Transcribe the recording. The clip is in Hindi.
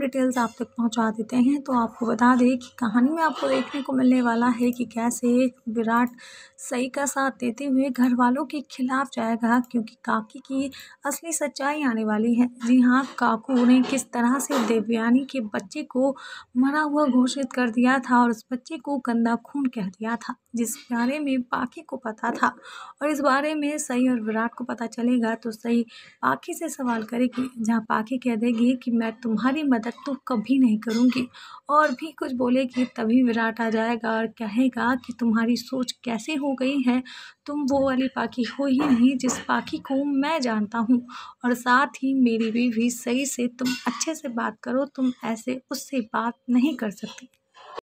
डिटेल्स आप तक पहुंचा देते हैं तो आपको बता दें कि कहानी में आपको देखने को मिलने वाला है कि कैसे विराट सही का साथ देते हुए घर वालों के खिलाफ जाएगा क्योंकि काकी की असली सच्चाई आने वाली है जी हाँ काकू ने किस तरह से देवयानी के बच्चे को मरा हुआ घोषित कर दिया था और उस बच्चे को गंदा खून कह दिया था जिस बारे में पाखी को पता था और इस बारे में सही और विराट को पता चलेगा तो सही पाखी से सवाल करेगी जहाँ पाखी कह देगी कि मैं तुम्हारी मदद तक तो कभी नहीं करूँगी और भी कुछ बोलेगी तभी विराट आ जाएगा और कहेगा कि तुम्हारी सोच कैसे हो गई है तुम वो वाली पाखी हो ही नहीं जिस पाखी को मैं जानता हूँ और साथ ही मेरी भी, भी सही से तुम अच्छे से बात करो तुम ऐसे उससे बात नहीं कर सकती